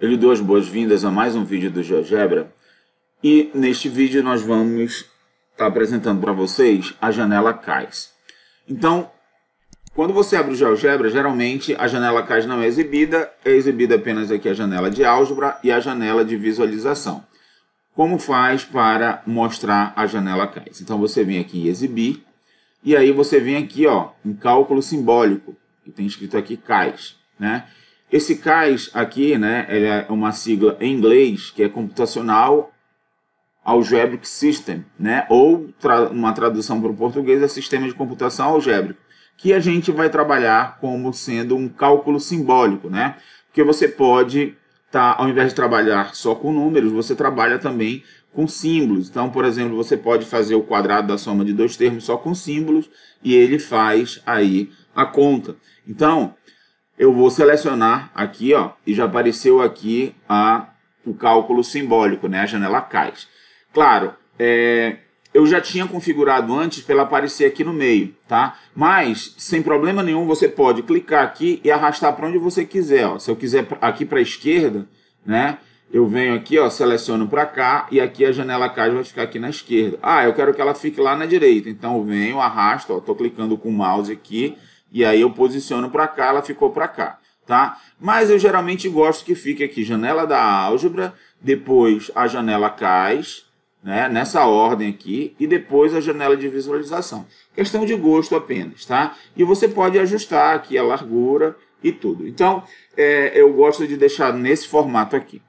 Eu lhe dou as boas-vindas a mais um vídeo do GeoGebra e neste vídeo nós vamos estar tá apresentando para vocês a janela CAIS. Então, quando você abre o GeoGebra, geralmente a janela CAIS não é exibida, é exibida apenas aqui a janela de álgebra e a janela de visualização. Como faz para mostrar a janela CAIS? Então você vem aqui em exibir e aí você vem aqui ó, em cálculo simbólico, que tem escrito aqui CAIS, né? Esse CAIS aqui, né, é uma sigla em inglês que é Computational Algebraic System, né, ou tra uma tradução para o português é Sistema de Computação Algébrica, que a gente vai trabalhar como sendo um cálculo simbólico, né, porque você pode, tá, ao invés de trabalhar só com números, você trabalha também com símbolos. Então, por exemplo, você pode fazer o quadrado da soma de dois termos só com símbolos e ele faz aí a conta. Então, eu vou selecionar aqui, ó, e já apareceu aqui a, o cálculo simbólico, né, a janela CAIS. Claro, é, eu já tinha configurado antes para ela aparecer aqui no meio, tá? Mas, sem problema nenhum, você pode clicar aqui e arrastar para onde você quiser, ó. Se eu quiser aqui para a esquerda, né, eu venho aqui, ó, seleciono para cá e aqui a janela CAIS vai ficar aqui na esquerda. Ah, eu quero que ela fique lá na direita, então eu venho, arrasto, ó, tô clicando com o mouse aqui, e aí eu posiciono para cá, ela ficou para cá, tá? Mas eu geralmente gosto que fique aqui janela da álgebra, depois a janela CAIS, né, nessa ordem aqui, e depois a janela de visualização. Questão de gosto apenas, tá? E você pode ajustar aqui a largura e tudo. Então, é, eu gosto de deixar nesse formato aqui.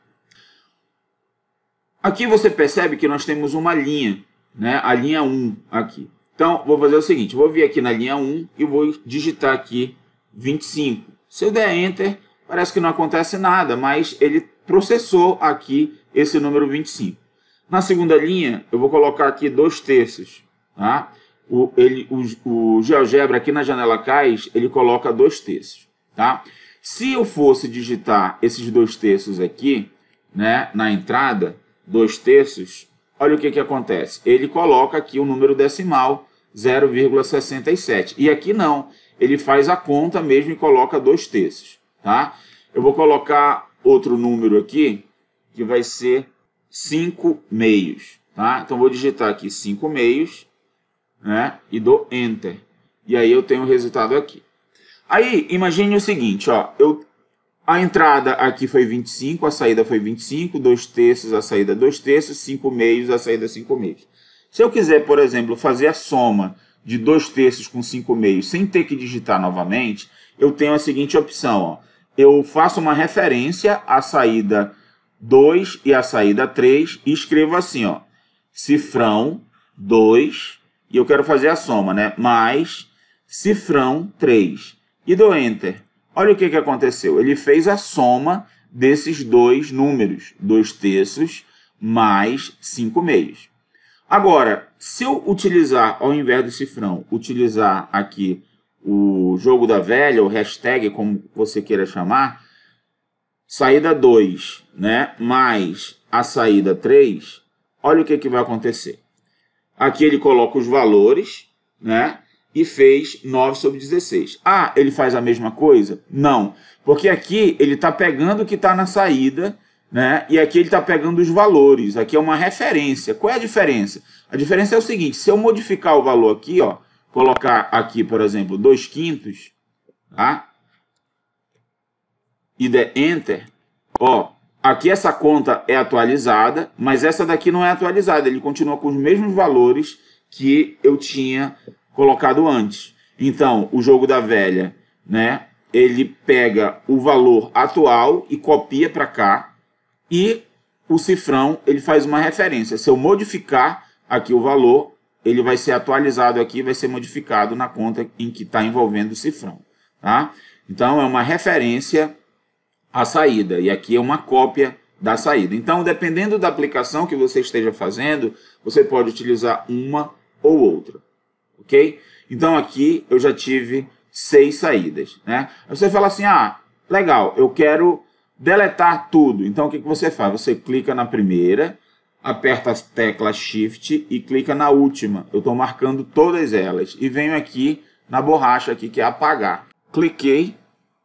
Aqui você percebe que nós temos uma linha, né? a linha 1 aqui. Então, vou fazer o seguinte, vou vir aqui na linha 1 e vou digitar aqui 25. Se eu der Enter, parece que não acontece nada, mas ele processou aqui esse número 25. Na segunda linha, eu vou colocar aqui 2 terços. Tá? O, ele, o, o GeoGebra aqui na janela CAIS, ele coloca 2 terços. Tá? Se eu fosse digitar esses 2 terços aqui, né, na entrada, 2 terços, olha o que, que acontece. Ele coloca aqui o número decimal 0,67. E aqui não, ele faz a conta mesmo e coloca dois terços. Tá? Eu vou colocar outro número aqui, que vai ser 5 meios. Tá? Então vou digitar aqui 5 meios né? e dou Enter. E aí eu tenho o resultado aqui. Aí, imagine o seguinte, ó, eu, a entrada aqui foi 25, a saída foi 25, 2 terços, a saída 2 terços, 5 meios, a saída 5 meios. Se eu quiser, por exemplo, fazer a soma de 2 terços com 5 meios sem ter que digitar novamente, eu tenho a seguinte opção. Ó. Eu faço uma referência à saída 2 e à saída 3 e escrevo assim, ó, cifrão 2 e eu quero fazer a soma, né? Mais cifrão 3 e dou enter. Olha o que, que aconteceu. Ele fez a soma desses dois números, 2 terços mais 5 meios. Agora, se eu utilizar, ao invés do cifrão, utilizar aqui o jogo da velha, o hashtag, como você queira chamar, saída 2, né, mais a saída 3, olha o que, que vai acontecer. Aqui ele coloca os valores, né, e fez 9 sobre 16. Ah, ele faz a mesma coisa? Não, porque aqui ele está pegando o que está na saída né? E aqui ele está pegando os valores, aqui é uma referência. Qual é a diferença? A diferença é o seguinte, se eu modificar o valor aqui, ó, colocar aqui, por exemplo, 2 quintos, tá? e der Enter, ó, aqui essa conta é atualizada, mas essa daqui não é atualizada, ele continua com os mesmos valores que eu tinha colocado antes. Então, o jogo da velha, né, ele pega o valor atual e copia para cá, e o cifrão, ele faz uma referência. Se eu modificar aqui o valor, ele vai ser atualizado aqui, vai ser modificado na conta em que está envolvendo o cifrão. Tá? Então, é uma referência à saída. E aqui é uma cópia da saída. Então, dependendo da aplicação que você esteja fazendo, você pode utilizar uma ou outra. Ok? Então, aqui eu já tive seis saídas. Né? Você fala assim, ah, legal, eu quero deletar tudo. Então o que, que você faz? Você clica na primeira, aperta as teclas Shift e clica na última. Eu estou marcando todas elas e venho aqui na borracha aqui que é apagar. Cliquei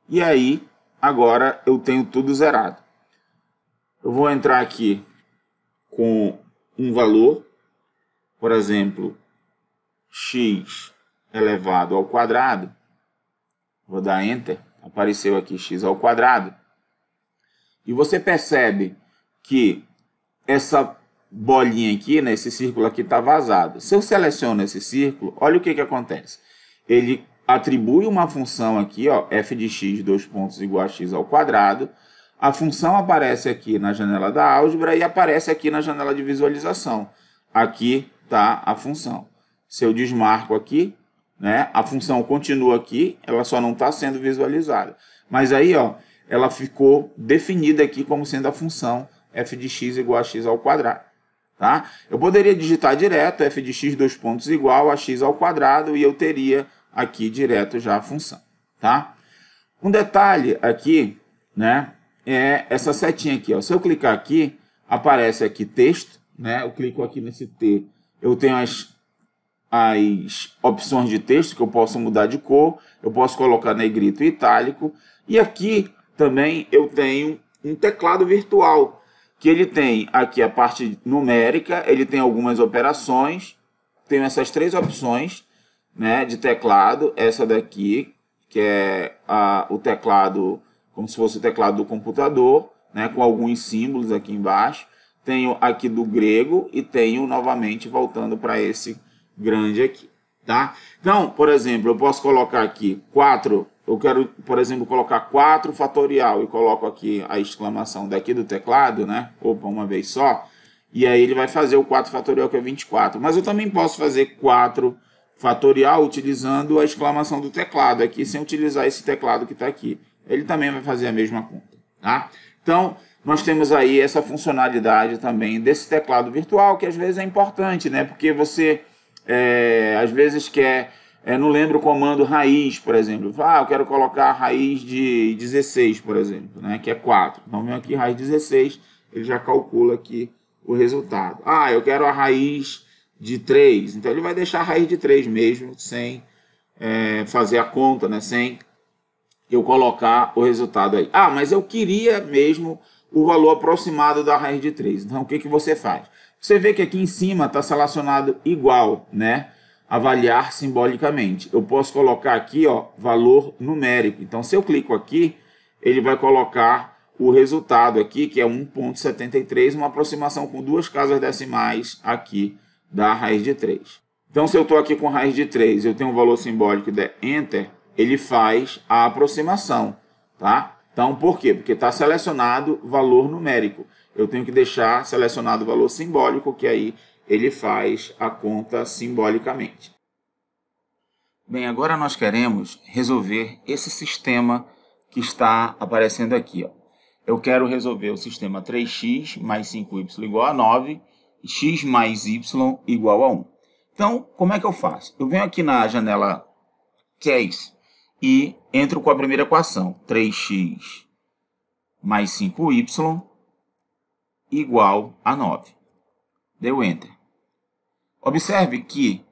e aí agora eu tenho tudo zerado. Eu vou entrar aqui com um valor, por exemplo, x elevado ao quadrado. Vou dar enter, apareceu aqui x ao quadrado. E você percebe que essa bolinha aqui, né, esse círculo aqui está vazado. Se eu seleciono esse círculo, olha o que, que acontece. Ele atribui uma função aqui, ó, f de x, dois pontos, igual a x ao quadrado. A função aparece aqui na janela da álgebra e aparece aqui na janela de visualização. Aqui está a função. Se eu desmarco aqui, né, a função continua aqui, ela só não está sendo visualizada. Mas aí, ó, ela ficou definida aqui como sendo a função f de x igual a x ao quadrado. Tá? Eu poderia digitar direto f de x dois pontos igual a x ao quadrado e eu teria aqui direto já a função. Tá? Um detalhe aqui né, é essa setinha aqui. Ó. Se eu clicar aqui, aparece aqui texto. Né? Eu clico aqui nesse T, eu tenho as, as opções de texto que eu posso mudar de cor, eu posso colocar negrito e itálico. E aqui também eu tenho um teclado virtual, que ele tem aqui a parte numérica, ele tem algumas operações, tem essas três opções né, de teclado, essa daqui, que é a, o teclado, como se fosse o teclado do computador, né, com alguns símbolos aqui embaixo, tenho aqui do grego e tenho novamente voltando para esse grande aqui, tá? Então, por exemplo, eu posso colocar aqui quatro eu quero, por exemplo, colocar 4 fatorial e coloco aqui a exclamação daqui do teclado, né? Opa, uma vez só. E aí ele vai fazer o 4 fatorial, que é 24. Mas eu também posso fazer 4 fatorial utilizando a exclamação do teclado aqui, sem utilizar esse teclado que está aqui. Ele também vai fazer a mesma conta, tá? Então, nós temos aí essa funcionalidade também desse teclado virtual, que às vezes é importante, né? Porque você, é, às vezes, quer é, não lembra o comando raiz, por exemplo. Ah, eu quero colocar a raiz de 16, por exemplo, né, que é 4. Então, vem aqui raiz 16, ele já calcula aqui o resultado. Ah, eu quero a raiz de 3. Então, ele vai deixar a raiz de 3 mesmo, sem é, fazer a conta, né, sem eu colocar o resultado aí. Ah, mas eu queria mesmo o valor aproximado da raiz de 3. Então, o que, que você faz? Você vê que aqui em cima está selecionado igual, né? avaliar simbolicamente. Eu posso colocar aqui, ó, valor numérico. Então, se eu clico aqui, ele vai colocar o resultado aqui, que é 1.73, uma aproximação com duas casas decimais aqui da raiz de 3. Então, se eu estou aqui com raiz de 3 eu tenho um valor simbólico de Enter, ele faz a aproximação, tá? Então, por quê? Porque está selecionado valor numérico. Eu tenho que deixar selecionado o valor simbólico, que aí ele faz a conta simbolicamente. Bem, agora nós queremos resolver esse sistema que está aparecendo aqui. Ó. Eu quero resolver o sistema 3x mais 5y igual a 9, x mais y igual a 1. Então, como é que eu faço? Eu venho aqui na janela Case e entro com a primeira equação, 3x mais 5y igual a 9. Deu Enter. Observe que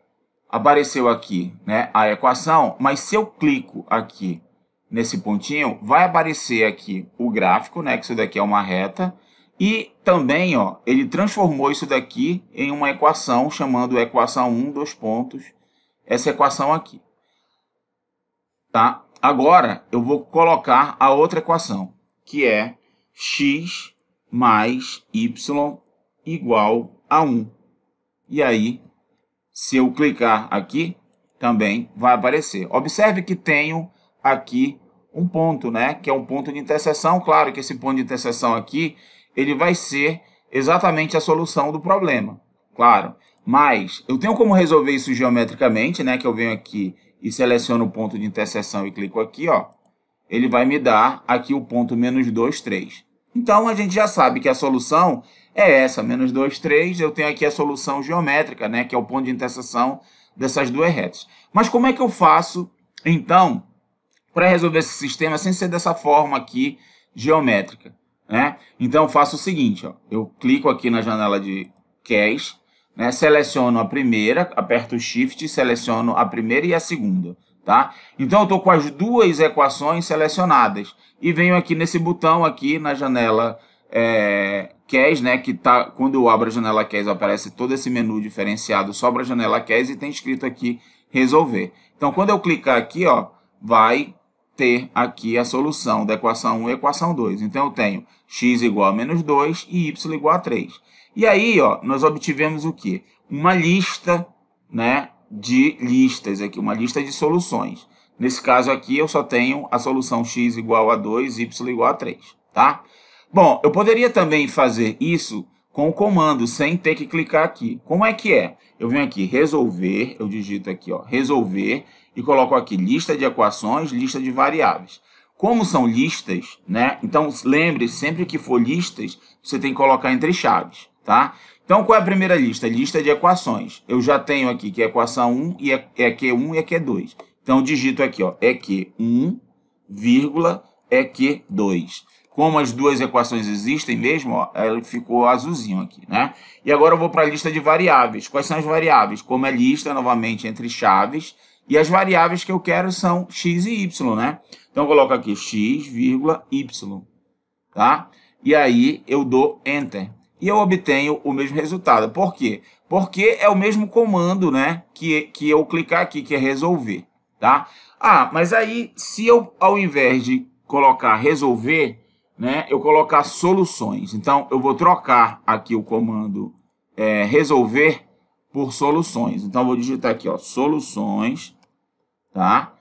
apareceu aqui né, a equação, mas se eu clico aqui nesse pontinho, vai aparecer aqui o gráfico, né, que isso daqui é uma reta, e também ó, ele transformou isso daqui em uma equação, chamando equação 1, dos pontos, essa equação aqui. Tá? Agora, eu vou colocar a outra equação, que é x mais y igual a 1. E aí, se eu clicar aqui, também vai aparecer. Observe que tenho aqui um ponto, né? Que é um ponto de interseção. Claro que esse ponto de interseção aqui, ele vai ser exatamente a solução do problema. Claro. Mas eu tenho como resolver isso geometricamente, né? Que eu venho aqui e seleciono o ponto de interseção e clico aqui, ó. Ele vai me dar aqui o ponto menos 2, 3. Então a gente já sabe que a solução é essa, menos 2, 3. Eu tenho aqui a solução geométrica, né, que é o ponto de interseção dessas duas retas. Mas como é que eu faço, então, para resolver esse sistema sem ser dessa forma aqui geométrica? Né? Então eu faço o seguinte, ó, eu clico aqui na janela de cache, né, seleciono a primeira, aperto Shift, seleciono a primeira e a segunda tá? Então eu estou com as duas equações selecionadas e venho aqui nesse botão aqui na janela é, CAS, né, que tá, quando eu abro a janela CAS aparece todo esse menu diferenciado só a janela CAS e tem escrito aqui resolver. Então quando eu clicar aqui, ó, vai ter aqui a solução da equação 1 e equação 2. Então eu tenho x igual a menos 2 e y igual a 3. E aí, ó, nós obtivemos o quê? Uma lista, né, de listas aqui, uma lista de soluções. Nesse caso aqui, eu só tenho a solução x igual a 2, y igual a 3, tá? Bom, eu poderia também fazer isso com o comando, sem ter que clicar aqui. Como é que é? Eu venho aqui, resolver, eu digito aqui, ó, resolver, e coloco aqui lista de equações, lista de variáveis. Como são listas, né? Então, lembre sempre que for listas, você tem que colocar entre chaves, tá? Então, qual é a primeira lista? Lista de equações. Eu já tenho aqui que é equação 1, e é, é Q1 e é Q2. Então, digito aqui, ó, é Q1, vírgula, é Q2. Como as duas equações existem mesmo, ó, ela ficou azulzinho aqui, né? E agora eu vou para a lista de variáveis. Quais são as variáveis? Como é lista, novamente, entre chaves, e as variáveis que eu quero são x e y, né? Então, eu coloco aqui x, vírgula, y, tá? E aí eu dou enter e eu obtenho o mesmo resultado. Por quê? Porque é o mesmo comando né, que, que eu clicar aqui, que é resolver. Tá? Ah, mas aí se eu, ao invés de colocar resolver, né, eu colocar soluções. Então, eu vou trocar aqui o comando é, resolver por soluções. Então, eu vou digitar aqui, ó, soluções, tá?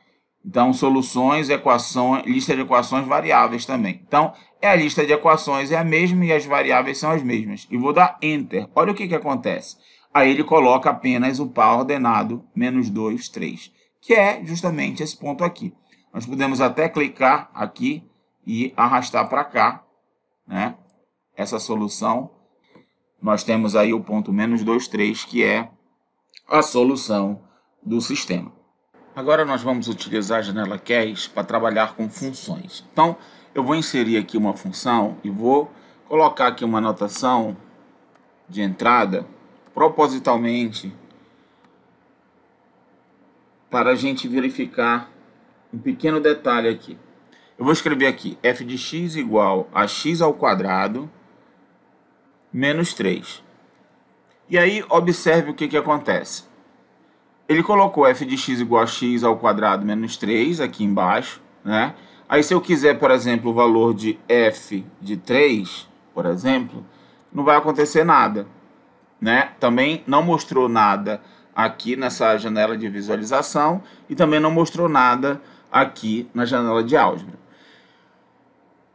Então, soluções, equações, lista de equações variáveis também. Então, é a lista de equações é a mesma e as variáveis são as mesmas. E vou dar Enter. Olha o que, que acontece. Aí ele coloca apenas o par ordenado, menos 2, 3, que é justamente esse ponto aqui. Nós podemos até clicar aqui e arrastar para cá né? essa solução. Nós temos aí o ponto menos 2, 3, que é a solução do sistema. Agora nós vamos utilizar a janela Cash para trabalhar com funções. Então, eu vou inserir aqui uma função e vou colocar aqui uma anotação de entrada propositalmente para a gente verificar um pequeno detalhe aqui. Eu vou escrever aqui f de x igual a x ao quadrado menos 3. E aí observe o que, que acontece. Ele colocou f de x igual a x ao quadrado menos 3 aqui embaixo, né? Aí se eu quiser, por exemplo, o valor de f de 3, por exemplo, não vai acontecer nada, né? Também não mostrou nada aqui nessa janela de visualização e também não mostrou nada aqui na janela de álgebra.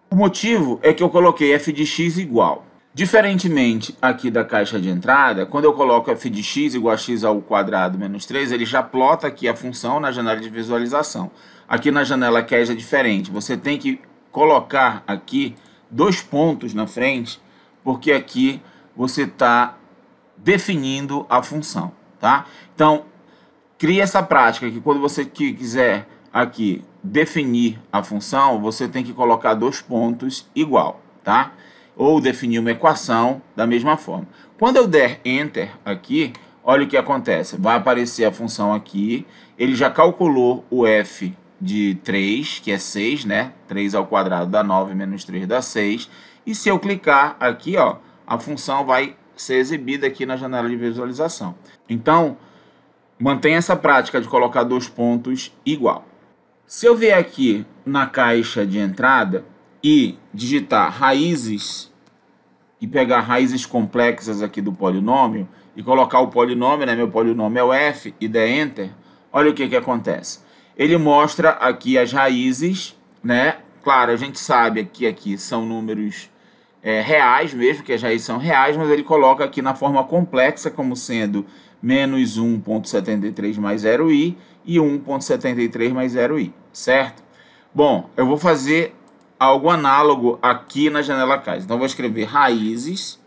O motivo é que eu coloquei f de x igual Diferentemente aqui da caixa de entrada, quando eu coloco f de x igual a x ao quadrado menos 3, ele já plota aqui a função na janela de visualização. Aqui na janela QES é diferente, você tem que colocar aqui dois pontos na frente, porque aqui você está definindo a função, tá? Então, cria essa prática que quando você quiser aqui definir a função, você tem que colocar dois pontos igual, Tá? ou definir uma equação da mesma forma. Quando eu der Enter aqui, olha o que acontece. Vai aparecer a função aqui, ele já calculou o f de 3, que é 6, né? 3 ao quadrado dá 9, menos 3 dá 6. E se eu clicar aqui, ó, a função vai ser exibida aqui na janela de visualização. Então, mantenha essa prática de colocar dois pontos igual. Se eu vier aqui na caixa de entrada, e digitar raízes e pegar raízes complexas aqui do polinômio e colocar o polinômio, né? Meu polinômio é o f e der enter. Olha o que que acontece. Ele mostra aqui as raízes, né? Claro, a gente sabe que aqui são números é, reais mesmo, que as raízes são reais, mas ele coloca aqui na forma complexa como sendo menos 1.73 mais 0i e 1.73 mais 0i, certo? Bom, eu vou fazer algo análogo aqui na janela Kaiser. Então, vou escrever raízes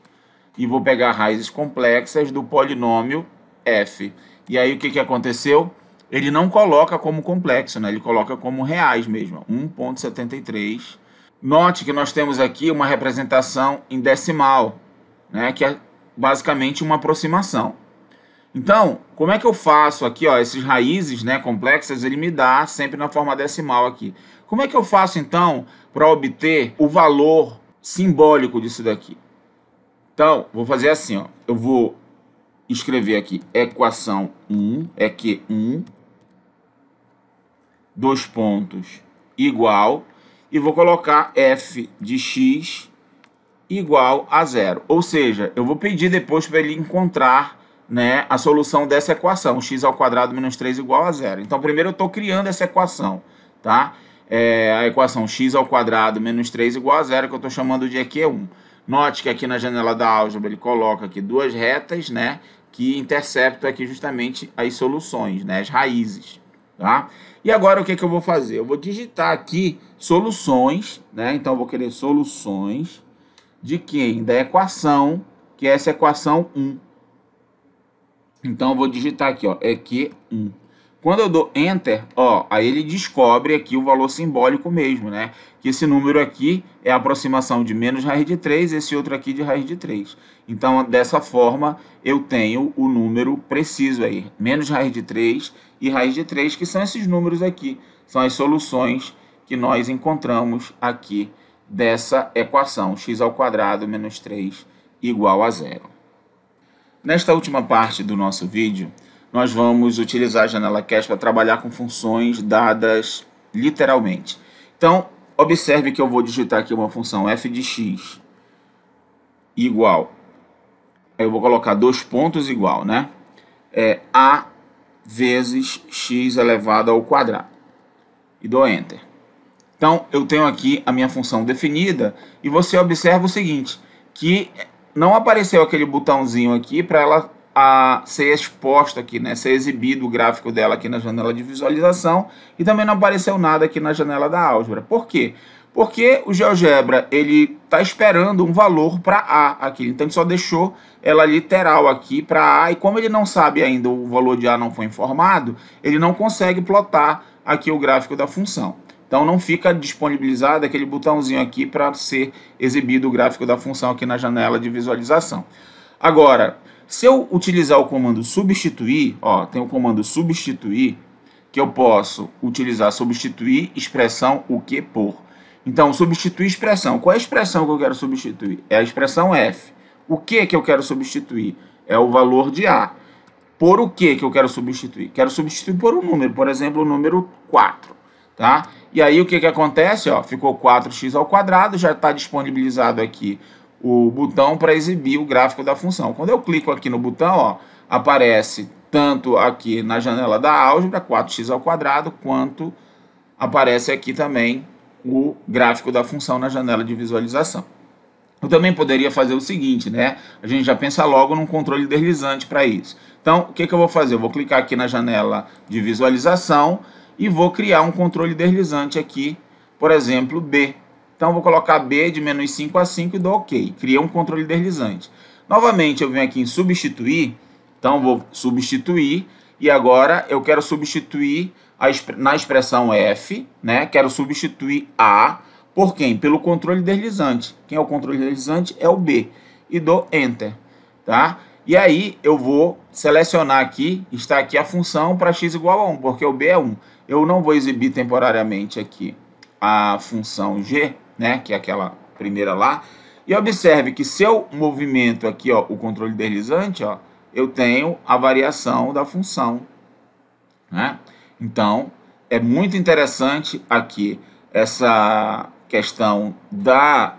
e vou pegar raízes complexas do polinômio f. E aí, o que, que aconteceu? Ele não coloca como complexo, né? ele coloca como reais mesmo, 1,73. Note que nós temos aqui uma representação em decimal, né? que é basicamente uma aproximação. Então, como é que eu faço aqui, ó, esses raízes, né, complexas, ele me dá sempre na forma decimal aqui. Como é que eu faço então para obter o valor simbólico disso daqui? Então, vou fazer assim, ó. Eu vou escrever aqui equação 1, é que 1 dois pontos igual e vou colocar f de x igual a zero. Ou seja, eu vou pedir depois para ele encontrar né, a solução dessa equação, x ao quadrado menos 3 igual a zero. Então, primeiro eu estou criando essa equação, tá? É a equação x ao quadrado menos 3 igual a zero, que eu estou chamando de EQ1. É Note que aqui na janela da álgebra ele coloca aqui duas retas, né, que interceptam aqui justamente as soluções, né, as raízes, tá? E agora o que, que eu vou fazer? Eu vou digitar aqui soluções, né, então eu vou querer soluções de quem? Da equação, que é essa equação 1, então eu vou digitar aqui, ó, EQ1. É Quando eu dou Enter, ó, aí ele descobre aqui o valor simbólico mesmo, né? Que esse número aqui é a aproximação de menos raiz de 3, esse outro aqui de raiz de 3. Então, dessa forma, eu tenho o número preciso aí. Menos raiz de 3 e raiz de 3, que são esses números aqui. São as soluções que nós encontramos aqui dessa equação. x ao quadrado menos 3 igual a zero. Nesta última parte do nosso vídeo, nós vamos utilizar a janela cache para trabalhar com funções dadas literalmente. Então, observe que eu vou digitar aqui uma função f de x igual, eu vou colocar dois pontos igual, né? É a vezes x elevado ao quadrado. E dou enter. Então, eu tenho aqui a minha função definida e você observa o seguinte, que não apareceu aquele botãozinho aqui para ela a, ser exposta aqui, né? Ser exibido o gráfico dela aqui na janela de visualização e também não apareceu nada aqui na janela da álgebra. Por quê? Porque o GeoGebra ele está esperando um valor para A aqui, então ele só deixou ela literal aqui para A e como ele não sabe ainda o valor de A não foi informado, ele não consegue plotar aqui o gráfico da função. Então não fica disponibilizado aquele botãozinho aqui para ser exibido o gráfico da função aqui na janela de visualização. Agora, se eu utilizar o comando substituir, ó, tem o comando substituir, que eu posso utilizar substituir expressão o que por. Então, substituir expressão. Qual é a expressão que eu quero substituir? É a expressão f. O que que eu quero substituir? É o valor de a. Por o que que eu quero substituir? Quero substituir por um número, por exemplo, o número 4, tá? E aí o que, que acontece? Ó, ficou 4x ao quadrado, já está disponibilizado aqui o botão para exibir o gráfico da função. Quando eu clico aqui no botão, ó, aparece tanto aqui na janela da álgebra, 4x ao quadrado, quanto aparece aqui também o gráfico da função na janela de visualização. Eu também poderia fazer o seguinte, né? A gente já pensa logo num controle deslizante para isso. Então, o que, que eu vou fazer? Eu vou clicar aqui na janela de visualização e vou criar um controle deslizante aqui, por exemplo, B. Então, vou colocar B de menos 5 a 5 e dou OK. Criei um controle deslizante. Novamente, eu venho aqui em substituir. Então, vou substituir. E agora, eu quero substituir a, na expressão F, né? Quero substituir A por quem? Pelo controle deslizante. Quem é o controle deslizante é o B. E dou Enter, tá? E aí, eu vou selecionar aqui, está aqui a função para x igual a 1, porque o b é 1. Eu não vou exibir temporariamente aqui a função g, né, que é aquela primeira lá. E observe que se eu movimento aqui ó, o controle deslizante, ó, eu tenho a variação da função. Né? Então, é muito interessante aqui essa questão da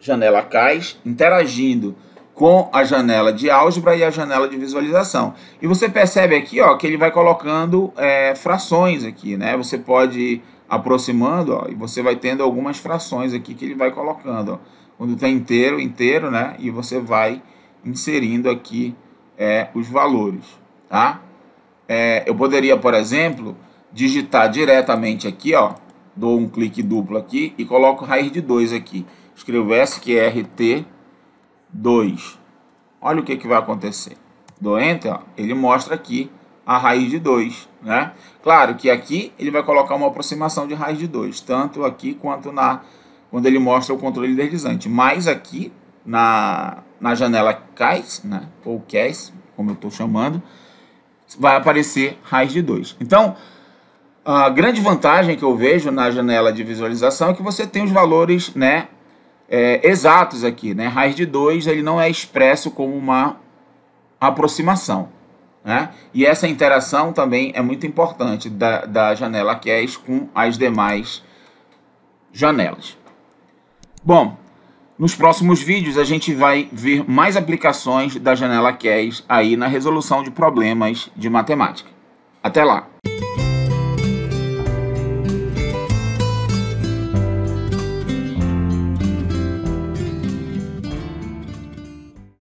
janela CAIS interagindo com a janela de álgebra e a janela de visualização. E você percebe aqui ó, que ele vai colocando é, frações aqui, né? Você pode ir aproximando ó, e você vai tendo algumas frações aqui que ele vai colocando. Ó. Quando está inteiro, inteiro, né? E você vai inserindo aqui é, os valores, tá? É, eu poderia, por exemplo, digitar diretamente aqui, ó. Dou um clique duplo aqui e coloco raiz de 2 aqui. Escrevo sqrt 2. Olha o que, que vai acontecer. Do Enter, ó, ele mostra aqui a raiz de 2, né? Claro que aqui ele vai colocar uma aproximação de raiz de 2, tanto aqui quanto na quando ele mostra o controle deslizante. Mas aqui na, na janela cais, né? ou cais, como eu estou chamando, vai aparecer raiz de 2. Então, a grande vantagem que eu vejo na janela de visualização é que você tem os valores né, é, exatos aqui, né? Raiz de 2 ele não é expresso como uma aproximação. Né? E essa interação também é muito importante da, da janela QES com as demais janelas. Bom, nos próximos vídeos a gente vai ver mais aplicações da janela QES aí na resolução de problemas de matemática. Até lá!